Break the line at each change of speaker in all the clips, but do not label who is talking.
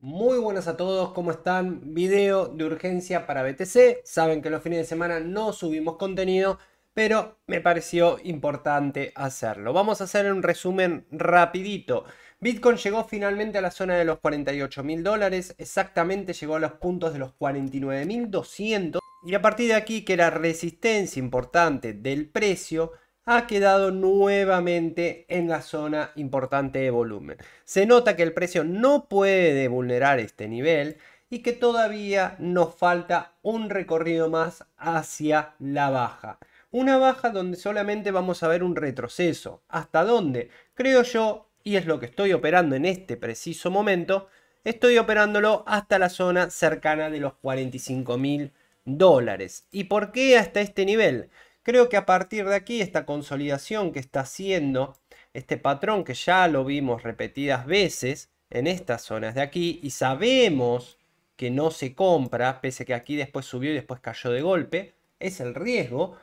Muy buenas a todos, ¿cómo están? Video de urgencia para BTC. Saben que los fines de semana no subimos contenido, pero me pareció importante hacerlo. Vamos a hacer un resumen rapidito. Bitcoin llegó finalmente a la zona de los 48 mil dólares, exactamente llegó a los puntos de los 49.200. Y a partir de aquí que la resistencia importante del precio ha quedado nuevamente en la zona importante de volumen. Se nota que el precio no puede vulnerar este nivel y que todavía nos falta un recorrido más hacia la baja. Una baja donde solamente vamos a ver un retroceso. ¿Hasta dónde? Creo yo, y es lo que estoy operando en este preciso momento, estoy operándolo hasta la zona cercana de los 45.000 dólares. ¿Y por qué hasta este nivel? Creo que a partir de aquí esta consolidación que está haciendo este patrón que ya lo vimos repetidas veces en estas zonas de aquí y sabemos que no se compra, pese que aquí después subió y después cayó de golpe, es el riesgo,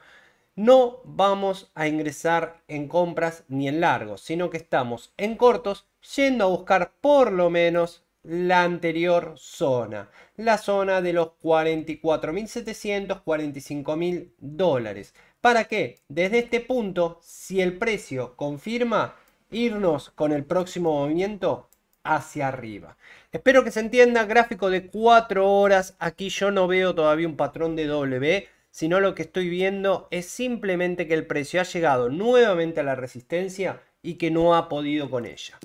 no vamos a ingresar en compras ni en largos, sino que estamos en cortos yendo a buscar por lo menos la anterior zona, la zona de los 44.745.000 mil dólares. ¿Para que Desde este punto, si el precio confirma, irnos con el próximo movimiento hacia arriba. Espero que se entienda, gráfico de 4 horas, aquí yo no veo todavía un patrón de W, sino lo que estoy viendo es simplemente que el precio ha llegado nuevamente a la resistencia y que no ha podido con ella.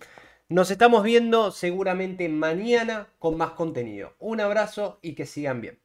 Nos estamos viendo seguramente mañana con más contenido. Un abrazo y que sigan bien.